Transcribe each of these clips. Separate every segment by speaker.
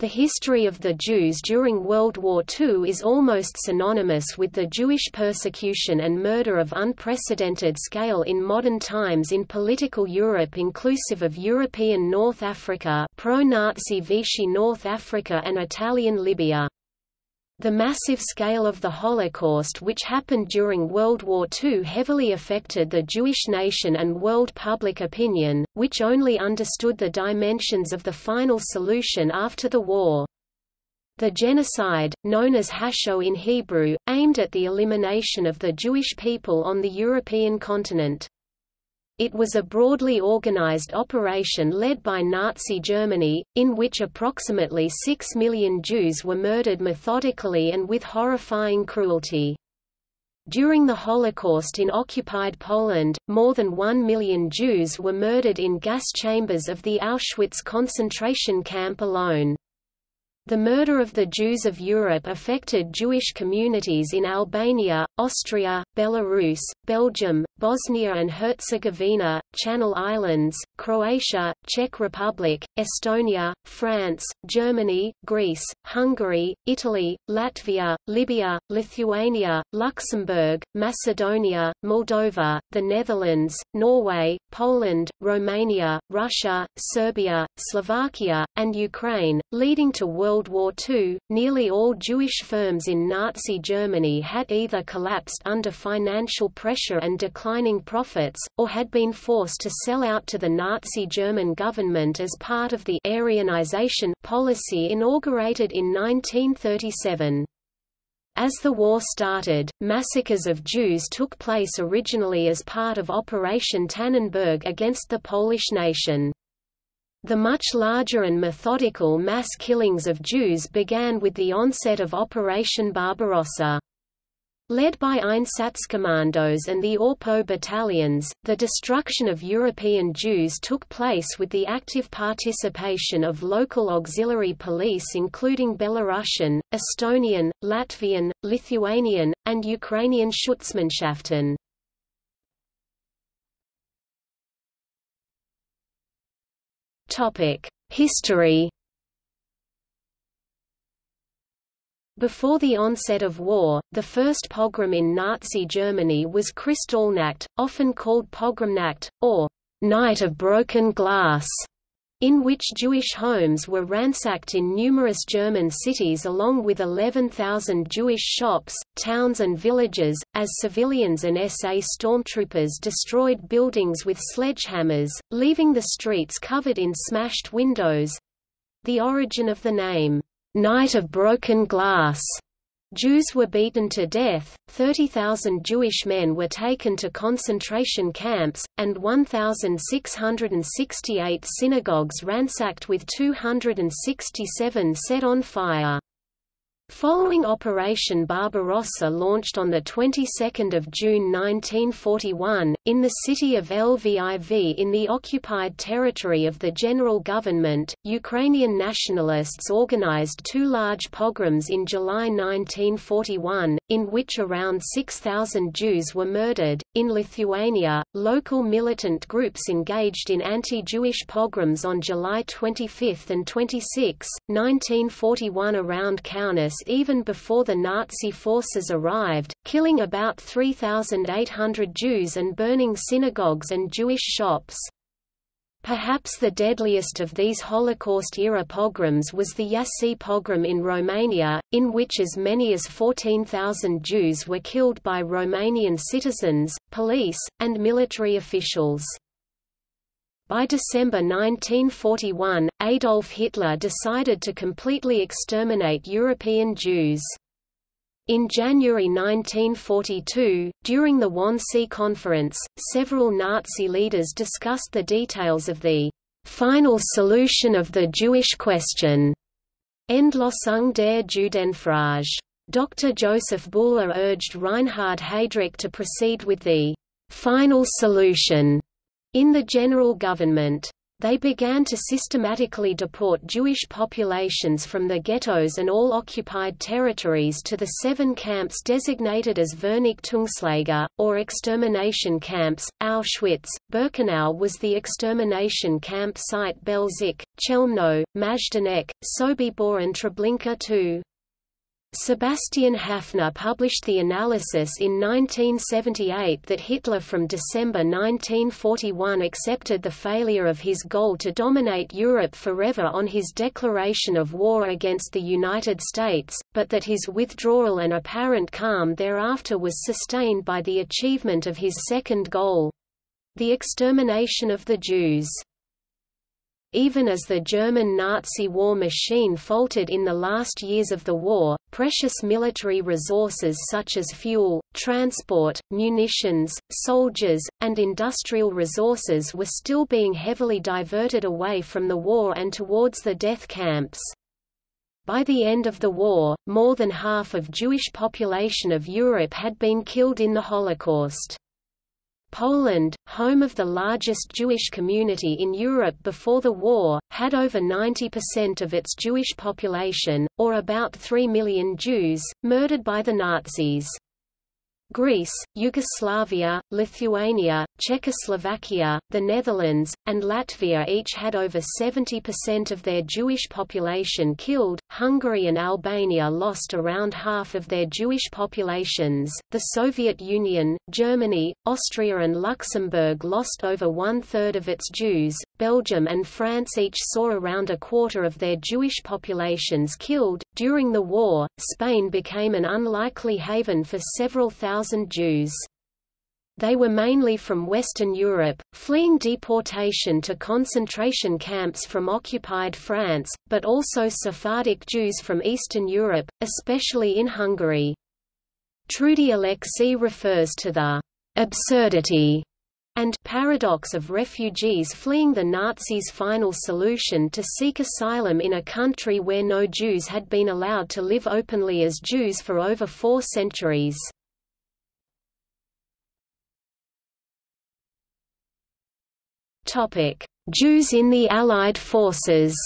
Speaker 1: The history of the Jews during World War II is almost synonymous with the Jewish persecution and murder of unprecedented scale in modern times in political Europe inclusive of European North Africa pro-Nazi Vichy North Africa and Italian Libya. The massive scale of the Holocaust which happened during World War II heavily affected the Jewish nation and world public opinion, which only understood the dimensions of the final solution after the war. The genocide, known as Hasho in Hebrew, aimed at the elimination of the Jewish people on the European continent. It was a broadly organized operation led by Nazi Germany, in which approximately 6 million Jews were murdered methodically and with horrifying cruelty. During the Holocaust in occupied Poland, more than 1 million Jews were murdered in gas chambers of the Auschwitz concentration camp alone. The murder of the Jews of Europe affected Jewish communities in Albania, Austria, Belarus, Belgium, Bosnia and Herzegovina, Channel Islands, Croatia, Czech Republic, Estonia, France, Germany, Greece, Hungary, Italy, Latvia, Libya, Lithuania, Luxembourg, Macedonia, Moldova, the Netherlands, Norway, Poland, Romania, Russia, Serbia, Slovakia, and Ukraine, leading to world World War II, nearly all Jewish firms in Nazi Germany had either collapsed under financial pressure and declining profits, or had been forced to sell out to the Nazi German government as part of the «Aryanization» policy inaugurated in 1937. As the war started, massacres of Jews took place originally as part of Operation Tannenberg against the Polish nation. The much larger and methodical mass killings of Jews began with the onset of Operation Barbarossa. Led by Einsatzkommandos and the Orpo battalions, the destruction of European Jews took place with the active participation of local auxiliary police including Belarusian, Estonian, Latvian, Lithuanian, and Ukrainian Schutzmannschaften. History Before the onset of war, the first pogrom in Nazi Germany was Kristallnacht, often called Pogromnacht, or Night of Broken Glass, in which Jewish homes were ransacked in numerous German cities along with 11,000 Jewish shops, towns and villages, as civilians and SA stormtroopers destroyed buildings with sledgehammers, leaving the streets covered in smashed windows—the origin of the name, "'Night of Broken Glass' Jews were beaten to death, 30,000 Jewish men were taken to concentration camps, and 1,668 synagogues ransacked with 267 set on fire. Following Operation Barbarossa launched on the 22nd of June 1941 in the city of Lviv in the occupied territory of the general government, Ukrainian nationalists organized two large pogroms in July 1941 in which around 6000 Jews were murdered. In Lithuania, local militant groups engaged in anti-Jewish pogroms on July 25 and 26, 1941 around Kaunas even before the Nazi forces arrived, killing about 3,800 Jews and burning synagogues and Jewish shops. Perhaps the deadliest of these Holocaust-era pogroms was the Yasi pogrom in Romania, in which as many as 14,000 Jews were killed by Romanian citizens, police, and military officials. By December 1941, Adolf Hitler decided to completely exterminate European Jews. In January 1942, during the Wannsee Conference, several Nazi leaders discussed the details of the final solution of the Jewish question. Endlosung der Judenfrage. Dr. Joseph Buhler urged Reinhard Heydrich to proceed with the final solution in the general government they began to systematically deport Jewish populations from the ghettos and all occupied territories to the seven camps designated as Vernichtungslager, or extermination camps. Auschwitz, Birkenau was the extermination camp site Belzec, Chelmno, Majdanek, Sobibor, and Treblinka too. Sebastian Hafner published the analysis in 1978 that Hitler from December 1941 accepted the failure of his goal to dominate Europe forever on his declaration of war against the United States, but that his withdrawal and apparent calm thereafter was sustained by the achievement of his second goal—the extermination of the Jews. Even as the German Nazi war machine faltered in the last years of the war, precious military resources such as fuel, transport, munitions, soldiers, and industrial resources were still being heavily diverted away from the war and towards the death camps. By the end of the war, more than half of Jewish population of Europe had been killed in the Holocaust. Poland, home of the largest Jewish community in Europe before the war, had over 90% of its Jewish population, or about 3 million Jews, murdered by the Nazis. Greece, Yugoslavia, Lithuania, Czechoslovakia, the Netherlands, and Latvia each had over 70% of their Jewish population killed, Hungary and Albania lost around half of their Jewish populations, the Soviet Union, Germany, Austria and Luxembourg lost over one-third of its Jews, Belgium and France each saw around a quarter of their Jewish populations killed. During the war, Spain became an unlikely haven for several thousand Jews they were mainly from Western Europe, fleeing deportation to concentration camps from occupied France, but also Sephardic Jews from Eastern Europe, especially in Hungary. Trudy Alexei refers to the absurdity and paradox of refugees fleeing the Nazis' final solution to seek asylum in a country where no Jews had been allowed to live openly as Jews for over four centuries. Jews in the Allied forces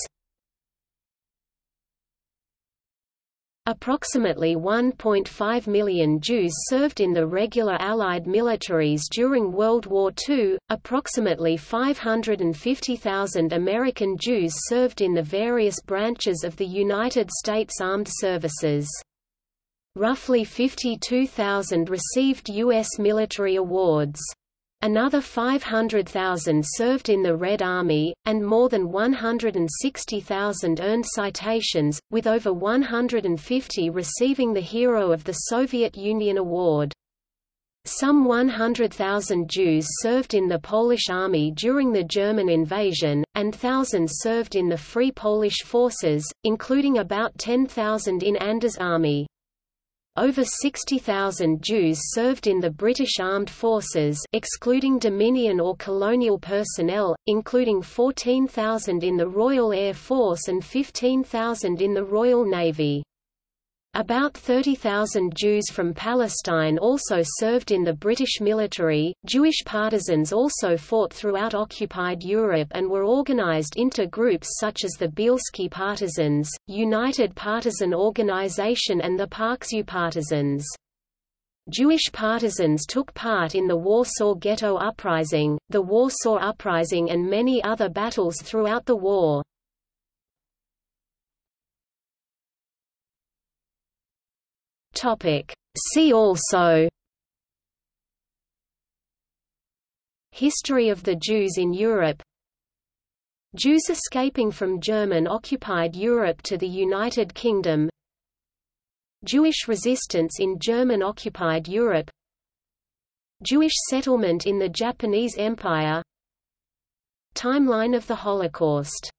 Speaker 1: Approximately 1.5 million Jews served in the regular Allied militaries during World War II, approximately 550,000 American Jews served in the various branches of the United States Armed Services. Roughly 52,000 received U.S. military awards another 500,000 served in the Red Army, and more than 160,000 earned citations, with over 150 receiving the Hero of the Soviet Union Award. Some 100,000 Jews served in the Polish army during the German invasion, and thousands served in the Free Polish Forces, including about 10,000 in Anders' army. Over 60,000 Jews served in the British Armed Forces excluding Dominion or colonial personnel, including 14,000 in the Royal Air Force and 15,000 in the Royal Navy. About 30,000 Jews from Palestine also served in the British military. Jewish partisans also fought throughout occupied Europe and were organized into groups such as the Bielski Partisans, United Partisan Organization, and the Parksu Partisans. Jewish partisans took part in the Warsaw Ghetto Uprising, the Warsaw Uprising, and many other battles throughout the war. Topic. See also History of the Jews in Europe Jews escaping from German-occupied Europe to the United Kingdom Jewish resistance in German-occupied Europe Jewish settlement in the Japanese Empire Timeline of the Holocaust